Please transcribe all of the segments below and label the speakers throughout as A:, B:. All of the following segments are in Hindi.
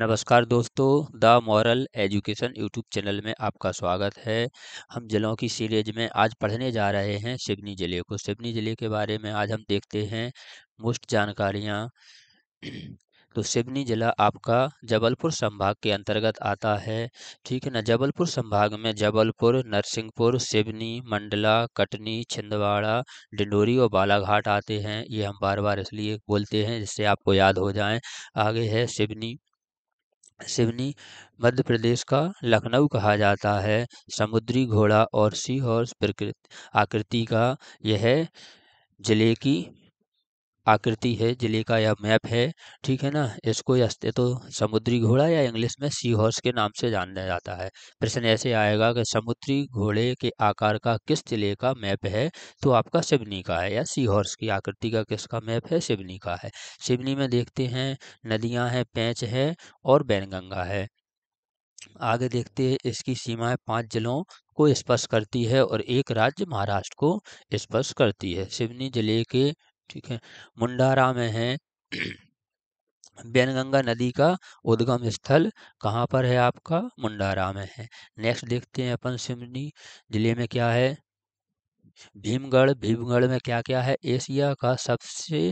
A: नमस्कार दोस्तों the moral education YouTube channel में आपका स्वागत है हम जिलों की सीरीज में आज पढ़ने जा रहे हैं सिवनी ज़िले को सिवनी ज़िले के बारे में आज हम देखते हैं मुफ्त जानकारियाँ तो सिवनी ज़िला आपका जबलपुर संभाग के अंतर्गत आता है ठीक है ना जबलपुर संभाग में जबलपुर नरसिंहपुर सिवनी मंडला कटनी छिंदवाड़ा डिंडोरी और बालाघाट आते हैं ये हम बार बार इसलिए बोलते हैं जिससे आपको याद हो जाए आगे है सिवनी सिवनी मध्य प्रदेश का लखनऊ कहा जाता है समुद्री घोड़ा और सी हॉर्स प्रकृति आकृति का यह जिले की आकृति है जिले का या मैप है ठीक है ना इसको यस्ते तो समुद्री घोड़ा या इंग्लिश में सी हॉर्स के नाम से जाना जाता है प्रश्न ऐसे आएगा कि समुद्री घोड़े के आकार का किस जिले का मैप है तो आपका सिवनी का है या सी हॉर्स की आकृति का किसका मैप है सिवनी का है सिवनी में देखते हैं नदियाँ हैं पैंच है और बैनगंगा है आगे देखते हैं इसकी सीमाएं पांच जिलों को स्पर्श करती है और एक राज्य महाराष्ट्र को स्पर्श करती है सिवनी जिले के ठीक है मुंडारा में है बैनगंगा नदी का उद्गम स्थल कहाँ पर है आपका मुंडारा में है नेक्स्ट देखते हैं अपन सिमनी जिले में क्या है भीमगढ़ भीमगढ़ में क्या क्या है एशिया का सबसे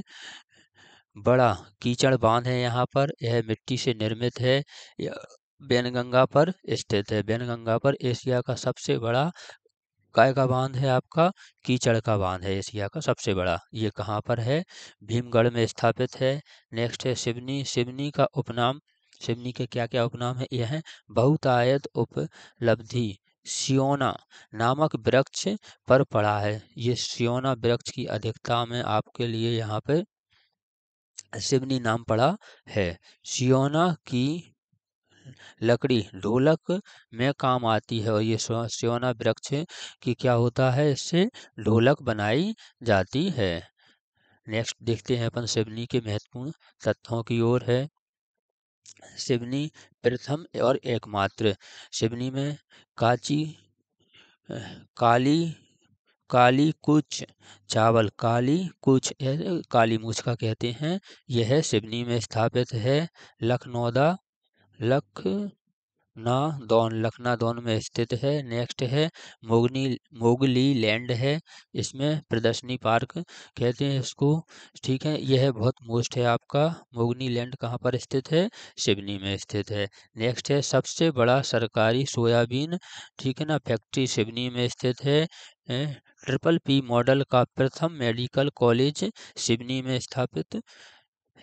A: बड़ा कीचड़ बांध है यहाँ पर यह मिट्टी से निर्मित है बैनगंगा पर स्थित है बैनगंगा पर एशिया का सबसे बड़ा काय का बांध है आपका कीचड़ का बांध है एशिया का सबसे बड़ा ये कहाँ पर है भीमगढ़ में स्थापित है नेक्स्ट है सिवनी सिवनी का उपनाम सिवनी के क्या क्या उपनाम है यह है बहुतायत उपलब्धि सियोना नामक वृक्ष पर पड़ा है ये सियोना वृक्ष की अधिकता में आपके लिए यहाँ पे सिवनी नाम पड़ा है सियोना की लकड़ी ढोलक में काम आती है और ये सेवना वृक्ष की क्या होता है इससे ढोलक बनाई जाती है नेक्स्ट देखते हैं अपन सिवनी के महत्वपूर्ण तत्वों की ओर है सिवनी प्रथम और एकमात्र सिवनी में काची काली काली कुछ चावल काली कुछ काली मूछ का कहते हैं यह सिवनी में स्थापित है लखनौदा लखना दौन में स्थित है नेक्स्ट है मोगनी मोगली लैंड है इसमें प्रदर्शनी पार्क कहते हैं इसको ठीक है यह बहुत मोस्ट है आपका मोगनी लैंड कहाँ पर स्थित है सिवनी में स्थित है नेक्स्ट है सबसे बड़ा सरकारी सोयाबीन ठीक है ना फैक्ट्री सिवनी में स्थित है ट्रिपल पी मॉडल का प्रथम मेडिकल कॉलेज सिवनी में स्थापित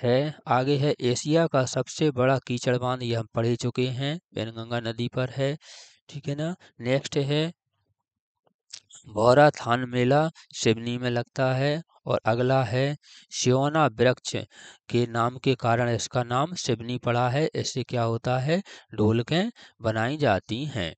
A: है आगे है एशिया का सबसे बड़ा कीचड़ बांध ये हम पढ़ ही चुके हैं पेनगंगा नदी पर है ठीक है ना नेक्स्ट है भौरा थान मेला सिवनी में लगता है और अगला है शिवना वृक्ष के नाम के कारण इसका नाम सिवनी पड़ा है इससे क्या होता है ढोलकें बनाई जाती हैं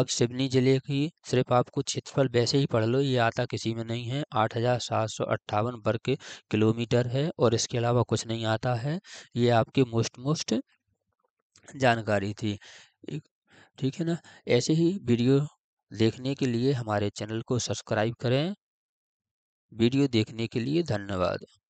A: अब सिवनी जिले की सिर्फ आपको क्षेत्रफल वैसे ही पढ़ लो ये आता किसी में नहीं है आठ हजार सात सौ अट्ठावन वर्ग किलोमीटर है और इसके अलावा कुछ नहीं आता है ये आपकी मोस्ट मोस्ट जानकारी थी ठीक है ना ऐसे ही वीडियो देखने के लिए हमारे चैनल को सब्सक्राइब करें वीडियो देखने के लिए धन्यवाद